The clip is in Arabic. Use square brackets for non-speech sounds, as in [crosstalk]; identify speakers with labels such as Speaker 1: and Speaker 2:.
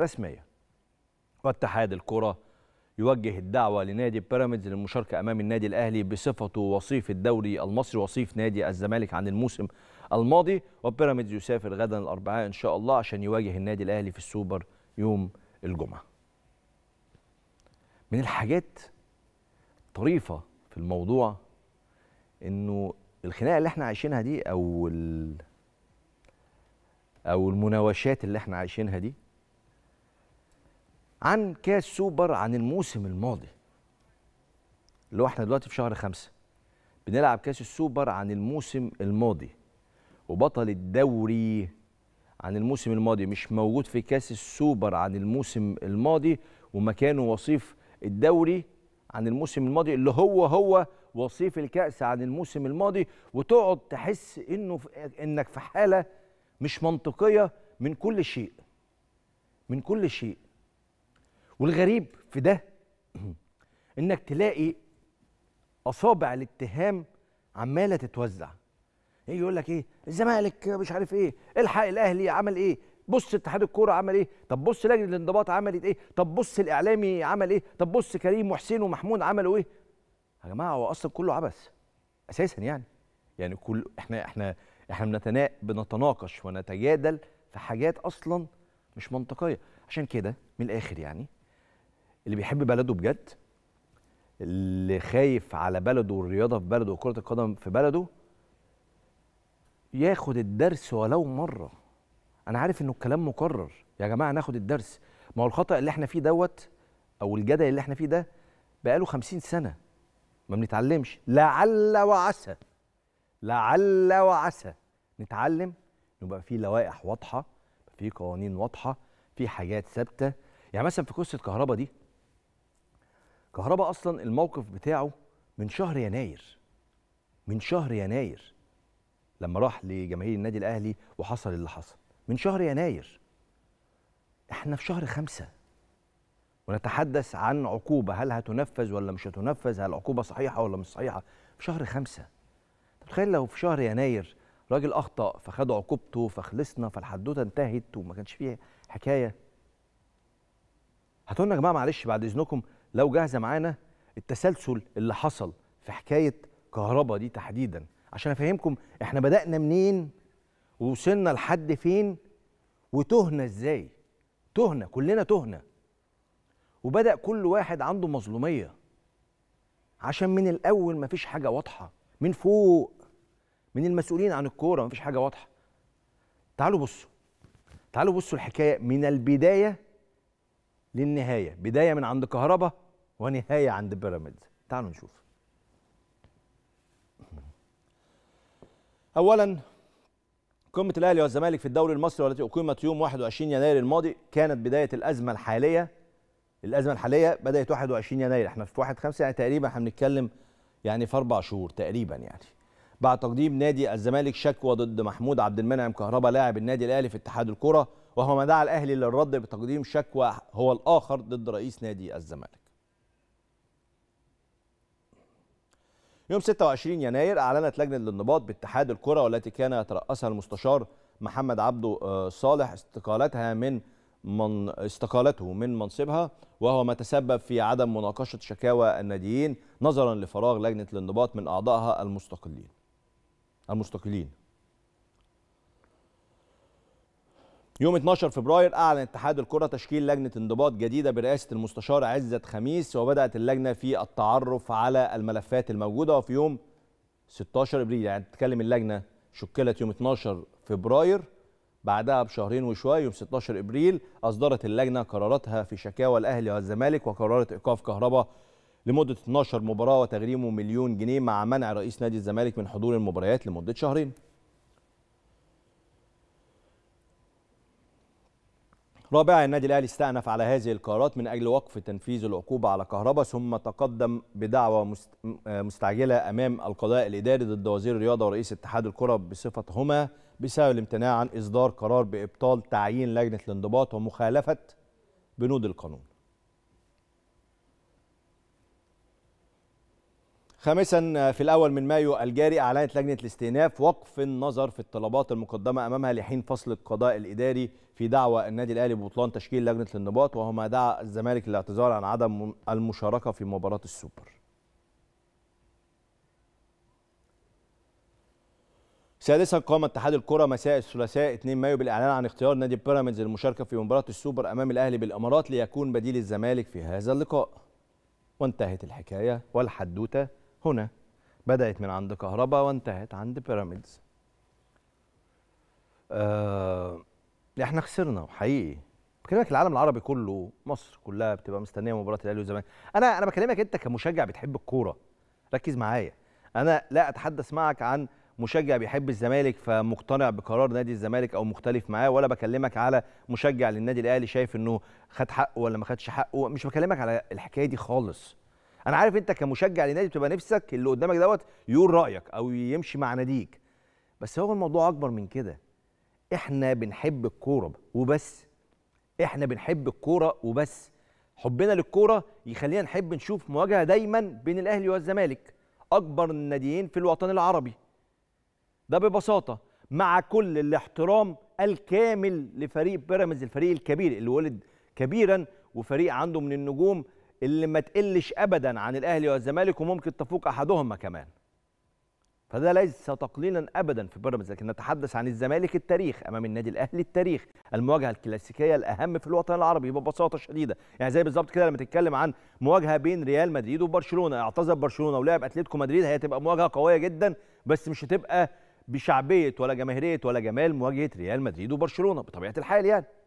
Speaker 1: رسمية واتحاد الكرة يوجه الدعوة لنادي بيراميدز للمشاركة أمام النادي الأهلي بصفته وصيف الدوري المصري وصيف نادي الزمالك عن الموسم الماضي وبيراميدز يسافر غدا الأربعاء إن شاء الله عشان يواجه النادي الأهلي في السوبر يوم الجمعة من الحاجات طريفة في الموضوع إنه الخناقة اللي احنا عايشينها دي أو أو المناوشات اللي احنا عايشينها دي عن كاس سوبر عن الموسم الماضي اللي هو احنا دلوقتي في شهر خمسة بنلعب كاس السوبر عن الموسم الماضي وبطل الدوري عن الموسم الماضي مش موجود في كاس السوبر عن الموسم الماضي ومكانه وصيف الدوري عن الموسم الماضي اللي هو هو وصيف الكاس عن الموسم الماضي وتقعد تحس انه في انك في حاله مش منطقيه من كل شيء من كل شيء والغريب في ده [clears throat] انك تلاقي اصابع الاتهام عماله تتوزع ايه يقول لك ايه الزمالك مش عارف ايه الحق الاهلي عمل ايه بص اتحاد الكوره عمل ايه طب بص لجنه الانضباط عملت ايه طب بص الاعلامي عمل ايه طب بص كريم وحسين ومحمود عملوا ايه يا جماعه هو اصلا كله عبث اساسا يعني يعني كل احنا احنا احنا بنتنا... بنتناقش ونتجادل في حاجات اصلا مش منطقيه عشان كده من الاخر يعني اللي بيحب بلده بجد اللي خايف على بلده والرياضه في بلده وكره القدم في بلده ياخد الدرس ولو مره انا عارف انه الكلام مكرر يا جماعه ناخد الدرس ما هو الخطا اللي احنا فيه دوت او الجدل اللي احنا فيه ده بقاله 50 سنه ما بنتعلمش لعل وعسى لعل وعسى نتعلم يبقى في لوائح واضحه في قوانين واضحه في حاجات ثابته يعني مثلا في قصه كهربا دي كهربا اصلا الموقف بتاعه من شهر يناير من شهر يناير لما راح لجماهير النادي الاهلي وحصل اللي حصل من شهر يناير احنا في شهر خمسة ونتحدث عن عقوبة هل هتنفذ ولا مش هتنفذ هل العقوبة صحيحة ولا مش صحيحة في شهر خمسة تخيل لو في شهر يناير راجل أخطأ فخد عقوبته فخلصنا فالحدوتة انتهت وما كانش فيها حكاية هتقولنا يا جماعة معلش بعد إذنكم لو جاهزه معانا التسلسل اللي حصل في حكايه كهربا دي تحديدا عشان افهمكم احنا بدانا منين ووصلنا لحد فين وتهنا ازاي تهنا كلنا تهنا وبدا كل واحد عنده مظلوميه عشان من الاول مفيش حاجه واضحه من فوق من المسؤولين عن الكوره مفيش حاجه واضحه تعالوا بصوا تعالوا بصوا الحكايه من البدايه للنهايه بدايه من عند كهربا ونهايه عند بيراميدز تعالوا نشوف اولا قمه الاهلي والزمالك في الدوري المصري والتي اقيمت يوم 21 يناير الماضي كانت بدايه الازمه الحاليه الازمه الحاليه بدات 21 يناير احنا في 1 5 يعني تقريبا احنا بنتكلم يعني في اربع شهور تقريبا يعني بعد تقديم نادي الزمالك شكوى ضد محمود عبد المنعم كهربا لاعب النادي الاهلي في اتحاد الكره وهو ما دعا الاهلي للرد بتقديم شكوى هو الاخر ضد رئيس نادي الزمالك. يوم 26 يناير اعلنت لجنه الانضباط باتحاد الكره والتي كان يترأسها المستشار محمد عبده آه، صالح استقالتها من من استقالته من منصبها وهو ما تسبب في عدم مناقشه شكاوى الناديين نظرا لفراغ لجنه الانضباط من اعضائها المستقلين. المستقلين يوم 12 فبراير أعلن اتحاد الكرة تشكيل لجنة انضباط جديدة برئاسة المستشار عزت خميس وبدأت اللجنة في التعرف على الملفات الموجودة وفي يوم 16 إبريل يعني تتكلم اللجنة شكلت يوم 12 فبراير بعدها بشهرين وشوية يوم 16 إبريل أصدرت اللجنة قراراتها في شكاوى الأهلي والزمالك وقررت إيقاف كهرباء لمدة 12 مباراة وتغريمه مليون جنيه مع منع رئيس نادي الزمالك من حضور المباريات لمدة شهرين رابعا النادي الاهلي استأنف على هذه القرارات من أجل وقف تنفيذ العقوبة على كهربا ثم تقدم بدعوى مستعجلة أمام القضاء الإداري ضد وزير الرياضة ورئيس اتحاد الكرة بصفتهما بسبب الامتناع عن إصدار قرار بإبطال تعيين لجنة الانضباط ومخالفة بنود القانون خامسا في الأول من مايو الجاري أعلنت لجنة الاستئناف وقف النظر في الطلبات المقدمة أمامها لحين فصل القضاء الإداري في دعوى النادي الأهلي ببطلان تشكيل لجنة الانضباط وهو ما دعا الزمالك للاعتذار عن عدم المشاركة في مباراة السوبر سادسا قام اتحاد الكره مساء الثلاثاء 2 مايو بالاعلان عن اختيار نادي بيراميدز للمشاركه في مباراه السوبر امام الاهلي بالامارات ليكون بديل الزمالك في هذا اللقاء وانتهت الحكايه والحدوته هنا بدأت من عند كهرباء وانتهت عند بيراميدز آه احنا خسرنا حقيقي بكلمك العالم العربي كله مصر كلها بتبقى مستنيه مباراه الاهلي والزمالك انا انا بكلمك انت كمشجع بتحب الكوره ركز معايا انا لا اتحدث معك عن مشجع بيحب الزمالك فمقتنع بقرار نادي الزمالك او مختلف معاه ولا بكلمك على مشجع للنادي الاهلي شايف انه خد حقه ولا ما خدش حقه مش بكلمك على الحكايه دي خالص انا عارف انت كمشجع لنادي بتبقى نفسك اللي قدامك دوت يقول رايك او يمشي مع ناديك بس هو الموضوع اكبر من كده احنا بنحب الكوره وبس احنا بنحب الكوره وبس حبنا للكوره يخلينا نحب نشوف مواجهه دايما بين الاهلي والزمالك اكبر الناديين في الوطن العربي ده ببساطه مع كل الاحترام الكامل لفريق بيراميدز الفريق الكبير اللي ولد كبيرا وفريق عنده من النجوم اللي ما تقلش ابدا عن الاهلي والزمالك وممكن تفوق احدهما كمان فده ليس تقليلا ابدا في بيراميدز لكن نتحدث عن الزمالك التاريخ امام النادي الاهلي التاريخ المواجهه الكلاسيكيه الاهم في الوطن العربي ببساطه شديده يعني زي بالظبط كده لما تتكلم عن مواجهه بين ريال مدريد وبرشلونه اعتزل برشلونه ولعب اتلتيكو مدريد هي هتبقى مواجهه قويه جدا بس مش هتبقى بشعبيه ولا جماهيريه ولا جمال مواجهه ريال مدريد وبرشلونه بطبيعه الحال يعني